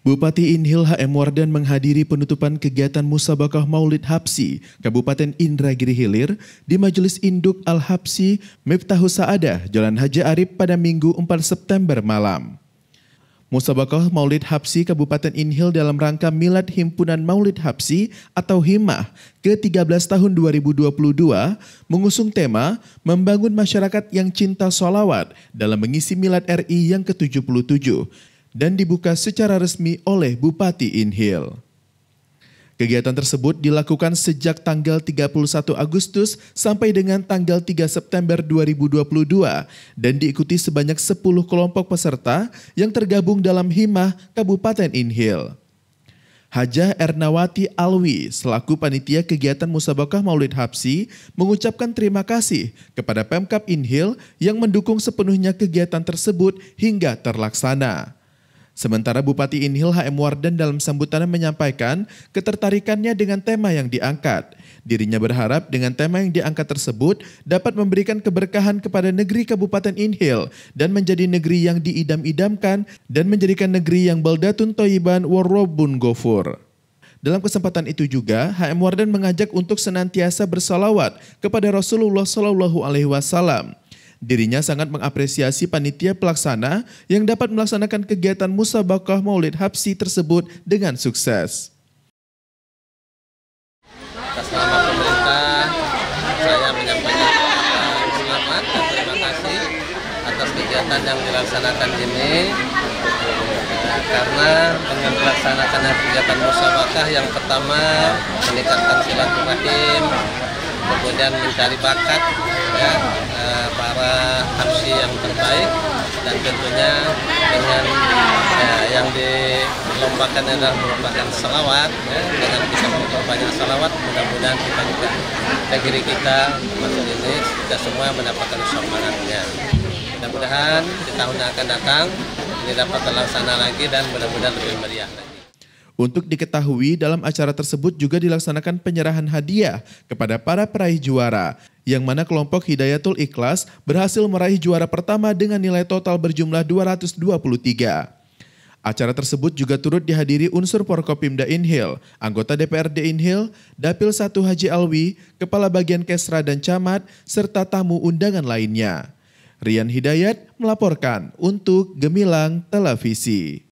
Bupati Inhil HM Wardan menghadiri penutupan kegiatan Musabakah Maulid Hapsi, Kabupaten Indragiri Hilir, di Majelis Induk Al-Hapsi, Miftahus Saadah, Jalan Haji Arif pada Minggu 4 September malam. Musabakah Maulid Hapsi Kabupaten Inhil dalam rangka Milad Himpunan Maulid Hapsi atau HIMAH ke-13 tahun 2022 mengusung tema Membangun Masyarakat yang Cinta Solawat dalam mengisi Milad RI yang ke-77 dan dibuka secara resmi oleh Bupati Inhil. Kegiatan tersebut dilakukan sejak tanggal 31 Agustus sampai dengan tanggal 3 September 2022 dan diikuti sebanyak 10 kelompok peserta yang tergabung dalam Himah Kabupaten Inhil. Hajah Ernawati Alwi, selaku panitia kegiatan Musabakah Maulid Hapsi, mengucapkan terima kasih kepada Pemkap Inhil yang mendukung sepenuhnya kegiatan tersebut hingga terlaksana. Sementara Bupati Inhil HM Warden dalam sambutannya menyampaikan ketertarikannya dengan tema yang diangkat. Dirinya berharap dengan tema yang diangkat tersebut dapat memberikan keberkahan kepada negeri Kabupaten Inhil dan menjadi negeri yang diidam-idamkan dan menjadikan negeri yang baldatun toyiban warrobun gofur. Dalam kesempatan itu juga, HM Warden mengajak untuk senantiasa bersalawat kepada Rasulullah Shallallahu Alaihi Wasallam. Dirinya sangat mengapresiasi panitia pelaksana yang dapat melaksanakan kegiatan musabakah maulid Habsi tersebut dengan sukses. Atas nama pemerintah, saya menyampaikan selamat dan terima kasih atas kegiatan yang dilaksanakan ini eh, karena dengan melaksanakan kegiatan musabakah yang pertama meningkatkan silaturahim kemudian mencari bakat ya yang terbaik dan tentunya dengan ya, yang dilombakan adalah merupakan salawat ya, dengan bisa memperbanyak salawat mudah-mudahan kita juga negeri kita masuk ini kita semua mendapatkan sumbangannya mudah-mudahan di tahun yang akan datang ini dapat terlaksana lagi dan mudah-mudahan lebih meriah lagi. Untuk diketahui, dalam acara tersebut juga dilaksanakan penyerahan hadiah kepada para peraih juara yang mana kelompok Hidayatul Ikhlas berhasil meraih juara pertama dengan nilai total berjumlah 223. Acara tersebut juga turut dihadiri unsur Porkopimda Inhil, anggota DPRD Inhil, Dapil 1 Haji Alwi, Kepala Bagian Kesra dan Camat, serta tamu undangan lainnya. Rian Hidayat melaporkan untuk Gemilang Televisi.